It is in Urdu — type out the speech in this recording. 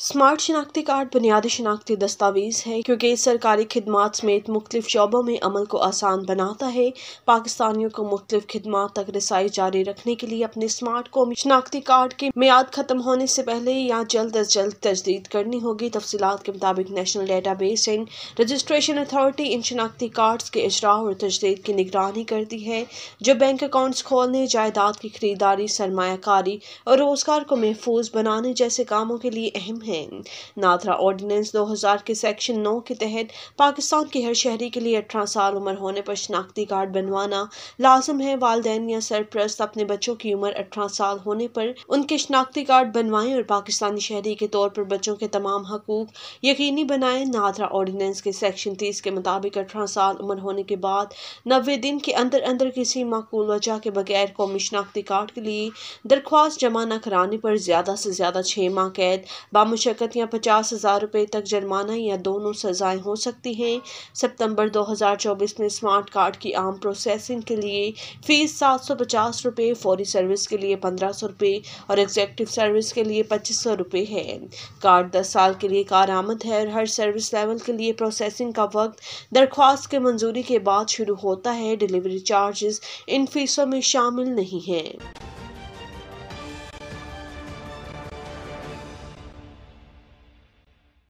اسمارٹ شناختی کارڈ بنیادی شناختی دستاویز ہے کیونکہ سرکاری خدمات سمیت مختلف شعبوں میں عمل کو آسان بناتا ہے پاکستانیوں کو مختلف خدمات تک رسائی جاری رکھنے کے لیے اپنے اسمارٹ قومی شناختی کارڈ کی میعاد ختم ہونے سے پہلے یا جلد از جلد تجدید کرنی ہوگی تفصیلات کے مطابق national database and registration authority ان شناختی کارڈز کے اجراء اور تجدید کی نگرانی کرتی ہے جو بینک اکاؤنٹس کھولنے جائیداد کی خریداری سرمایہ کاری اور روزگار کو محفوظ بنانے جیسے کاموں کے لیے اہم ہے ہیں نادرا آرڈیننس دو ہزار کے سیکشن نو کے تحت پاکستان کے ہر شہری کے لیے اٹھارہ سال عمر ہونے پر شناختی کارڈ بنوانا لازم ہے والدین یا سرپرست اپنے بچوں کی عمر اٹھارہ سال ہونے پر ان کے شناختی کارڈ بنوائیں اور پاکستانی شہری کے طور پر بچوں کے تمام حقوق یقینی بنائیں نادرا آرڈیننس کے سیکشن تیس کے مطابق اٹھارہ سال عمر ہونے کے بعد نوے دن کے اندر اندر کسی معقول وجہ کے بغیر قومی شناختی کارڈ کے لیے درخواست جمع نہ کرانے پر زیادہ سے زیادہ چھ ماہ قید بام مشکت یا پچاس ہزار روپے تک جرمانہ یا دونوں سزائیں ہو سکتی ہیں سپتمبر دو ہزار چوبیس میں سمارٹ کارڈ کی عام پروسیسنگ کے لیے فیس سات سو پچاس روپے فوری سروس کے لیے پندرہ سو روپے اور ایگزیکٹو سروس کے لیے پچیس سو روپے ہے کارڈ دس سال کے لیے کارآمد ہے اور ہر سروس لیول کے لیے پروسیسنگ کا وقت درخواست کے منظوری کے بعد شروع ہوتا ہے ڈیلیوری چارجز ان فیسوں میں شامل نہیں ہیں